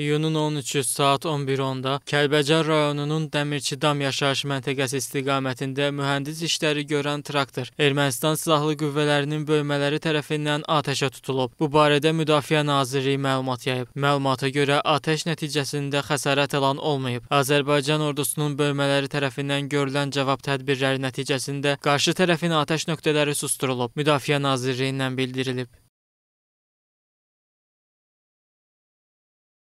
İyunun 13-ü saat 11:10-da Kəlbəcər rayonunun Dəmirçidam yaşayış məntəqəsi istiqamətində mühəndis işləri görən traktor Ermənistan silahlı qüvvələrinin bölmələri tərəfindən atəşə tutulub. Bu barədə Müdafiə Nazirliyi məlumat yayıb. Məlumata görə atəş nəticəsində xəsarət elan olmayıb. Azərbaycan ordusunun bölmələri tərəfindən görülən cavab tədbirləri nəticəsində qarşı tərəfin atəş nöqtələri susdurulub. Müdafiə Nazirliyindən bildirilib.